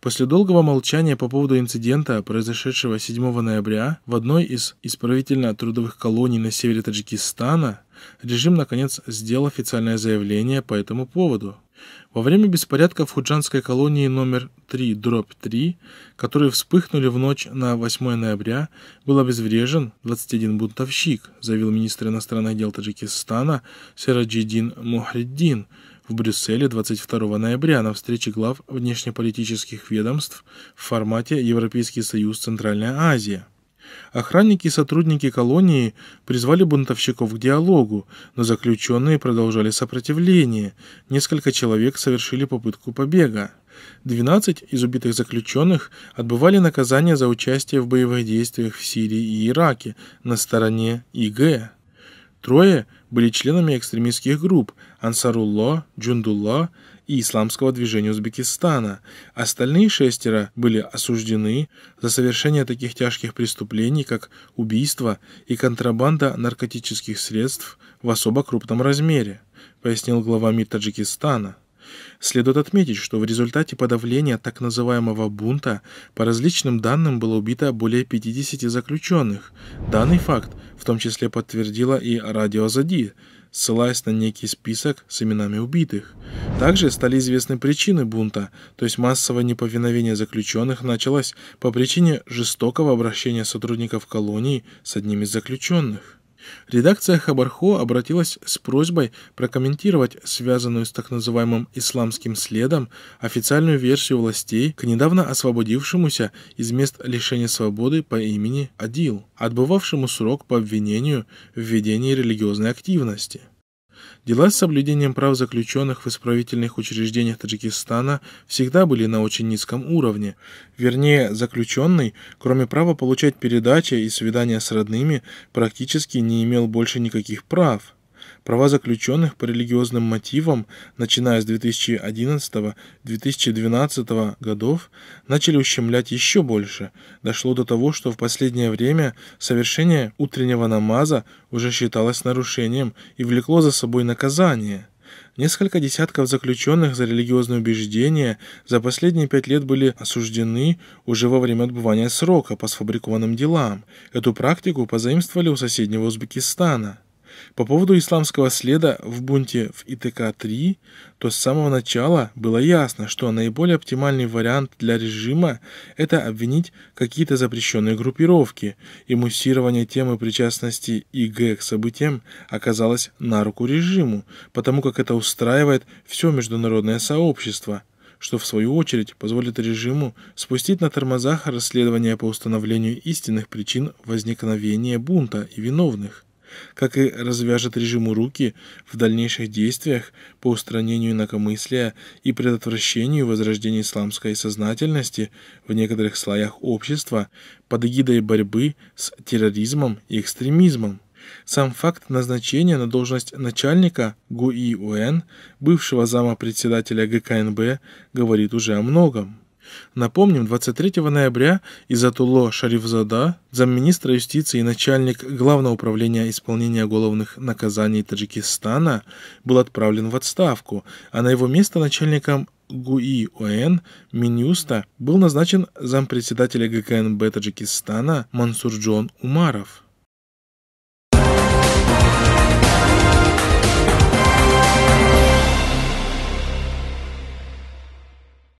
После долгого молчания по поводу инцидента, произошедшего 7 ноября в одной из исправительно-трудовых колоний на севере Таджикистана, режим наконец сделал официальное заявление по этому поводу. Во время беспорядков в худжанской колонии номер 3 дробь 3, которые вспыхнули в ночь на 8 ноября, был обезврежен 21 бунтовщик, заявил министр иностранных дел Таджикистана Сираджидин Мухриддин в Брюсселе 22 ноября на встрече глав внешнеполитических ведомств в формате Европейский Союз Центральная Азия. Охранники и сотрудники колонии призвали бунтовщиков к диалогу, но заключенные продолжали сопротивление. Несколько человек совершили попытку побега. 12 из убитых заключенных отбывали наказание за участие в боевых действиях в Сирии и Ираке на стороне ИГ. Трое – были членами экстремистских групп Ансарулло, Джундулло и Исламского движения Узбекистана. Остальные шестеро были осуждены за совершение таких тяжких преступлений, как убийство и контрабанда наркотических средств в особо крупном размере, пояснил глава МИД Таджикистана. Следует отметить, что в результате подавления так называемого бунта по различным данным было убито более 50 заключенных. Данный факт в том числе подтвердила и радио «Зади», ссылаясь на некий список с именами убитых. Также стали известны причины бунта, то есть массовое неповиновение заключенных началось по причине жестокого обращения сотрудников колонии с одним из заключенных. Редакция Хабархо обратилась с просьбой прокомментировать связанную с так называемым «исламским следом» официальную версию властей к недавно освободившемуся из мест лишения свободы по имени Адил, отбывавшему срок по обвинению в ведении религиозной активности. Дела с соблюдением прав заключенных в исправительных учреждениях Таджикистана всегда были на очень низком уровне. Вернее, заключенный, кроме права получать передачи и свидания с родными, практически не имел больше никаких прав. Права заключенных по религиозным мотивам, начиная с 2011-2012 годов, начали ущемлять еще больше. Дошло до того, что в последнее время совершение утреннего намаза уже считалось нарушением и влекло за собой наказание. Несколько десятков заключенных за религиозные убеждения за последние пять лет были осуждены уже во время отбывания срока по сфабрикованным делам. Эту практику позаимствовали у соседнего Узбекистана. По поводу исламского следа в бунте в ИТК-3, то с самого начала было ясно, что наиболее оптимальный вариант для режима – это обвинить какие-то запрещенные группировки, и муссирование темы причастности ИГ к событиям оказалось на руку режиму, потому как это устраивает все международное сообщество – что в свою очередь позволит режиму спустить на тормозах расследование по установлению истинных причин возникновения бунта и виновных как и развяжет режиму руки в дальнейших действиях по устранению инакомыслия и предотвращению возрождения исламской сознательности в некоторых слоях общества под эгидой борьбы с терроризмом и экстремизмом. Сам факт назначения на должность начальника ГУИ УН, бывшего зама председателя ГКНБ, говорит уже о многом. Напомним, 23 ноября Изатулло Шарифзада, замминистра юстиции и начальник Главного управления исполнения уголовных наказаний Таджикистана, был отправлен в отставку, а на его место начальником Гуи ОН Минюста был назначен зампредседателя ГКНБ Таджикистана Мансурджон Умаров.